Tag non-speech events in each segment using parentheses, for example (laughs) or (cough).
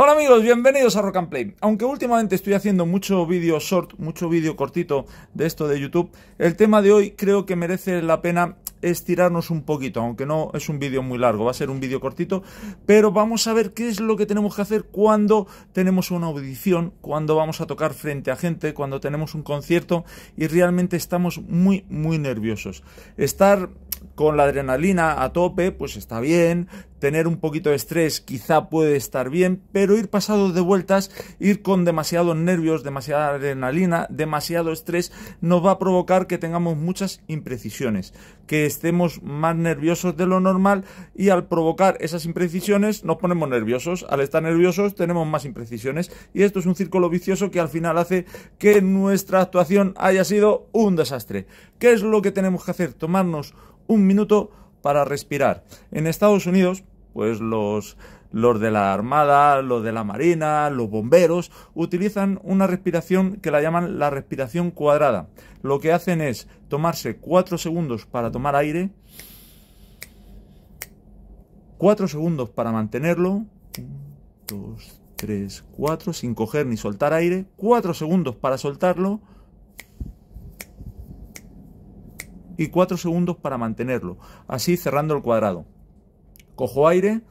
Hola amigos, bienvenidos a Rock and Play. Aunque últimamente estoy haciendo mucho vídeo short, mucho vídeo cortito de esto de YouTube, el tema de hoy creo que merece la pena estirarnos un poquito, aunque no es un vídeo muy largo, va a ser un vídeo cortito, pero vamos a ver qué es lo que tenemos que hacer cuando tenemos una audición, cuando vamos a tocar frente a gente, cuando tenemos un concierto y realmente estamos muy, muy nerviosos. Estar con la adrenalina a tope, pues está bien. Tener un poquito de estrés quizá puede estar bien, pero ir pasado de vueltas, ir con demasiados nervios, demasiada adrenalina, demasiado estrés, nos va a provocar que tengamos muchas imprecisiones, que estemos más nerviosos de lo normal y al provocar esas imprecisiones nos ponemos nerviosos. Al estar nerviosos tenemos más imprecisiones y esto es un círculo vicioso que al final hace que nuestra actuación haya sido un desastre. ¿Qué es lo que tenemos que hacer? Tomarnos un minuto para respirar. En Estados Unidos, pues los, los de la Armada, los de la Marina, los bomberos, utilizan una respiración que la llaman la respiración cuadrada. Lo que hacen es tomarse cuatro segundos para tomar aire, cuatro segundos para mantenerlo, 2, 3, 4, sin coger ni soltar aire, cuatro segundos para soltarlo, y 4 segundos para mantenerlo, así cerrando el cuadrado. Cojo aire,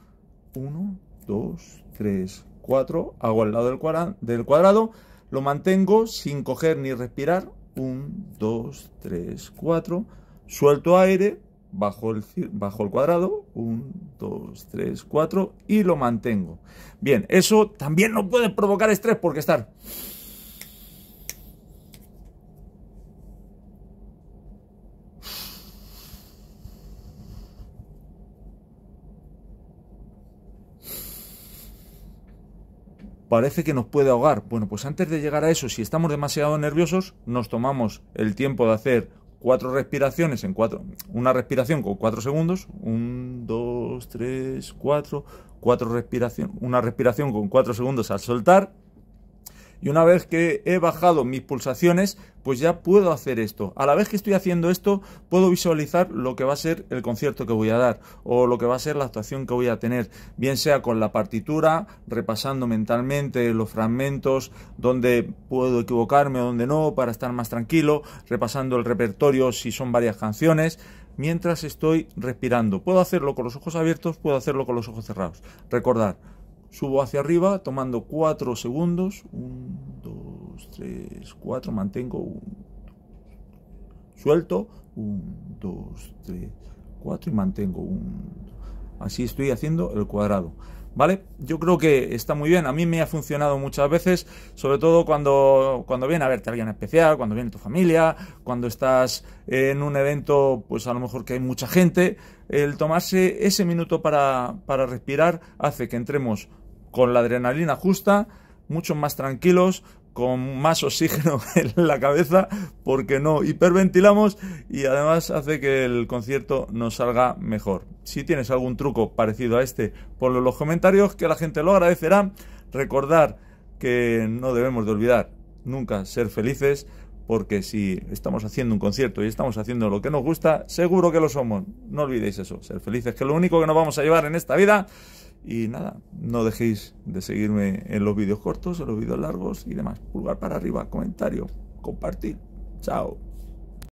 1, 2, 3, 4, hago al lado del, del cuadrado, lo mantengo sin coger ni respirar, 1, 2, 3, 4, suelto aire, bajo el, bajo el cuadrado, 1, 2, 3, 4 y lo mantengo. Bien, eso también no puede provocar estrés porque estar parece que nos puede ahogar. Bueno, pues antes de llegar a eso, si estamos demasiado nerviosos, nos tomamos el tiempo de hacer cuatro respiraciones en cuatro, una respiración con cuatro segundos, un, dos, tres, cuatro, cuatro respiración, una respiración con cuatro segundos al soltar y una vez que he bajado mis pulsaciones, pues ya puedo hacer esto. A la vez que estoy haciendo esto, puedo visualizar lo que va a ser el concierto que voy a dar o lo que va a ser la actuación que voy a tener, bien sea con la partitura, repasando mentalmente los fragmentos donde puedo equivocarme o donde no para estar más tranquilo, repasando el repertorio si son varias canciones mientras estoy respirando. Puedo hacerlo con los ojos abiertos, puedo hacerlo con los ojos cerrados. Recordar, subo hacia arriba tomando 4 segundos. 3, 4, mantengo un, suelto, 1, 2, 3, 4 y mantengo un... Así estoy haciendo el cuadrado. ¿Vale? Yo creo que está muy bien. A mí me ha funcionado muchas veces, sobre todo cuando, cuando viene a verte alguien especial, cuando viene tu familia, cuando estás en un evento, pues a lo mejor que hay mucha gente. El tomarse ese minuto para, para respirar hace que entremos con la adrenalina justa, mucho más tranquilos, con más oxígeno (laughs) en la cabeza porque no hiperventilamos y además hace que el concierto nos salga mejor. Si tienes algún truco parecido a este, ponlo en los comentarios que la gente lo agradecerá. Recordar que no debemos de olvidar nunca ser felices porque si estamos haciendo un concierto y estamos haciendo lo que nos gusta, seguro que lo somos. No olvidéis eso, ser felices que es lo único que nos vamos a llevar en esta vida. Y nada, no dejéis de seguirme en los vídeos cortos, en los vídeos largos y demás. Pulgar para arriba, comentario, compartir. Chao.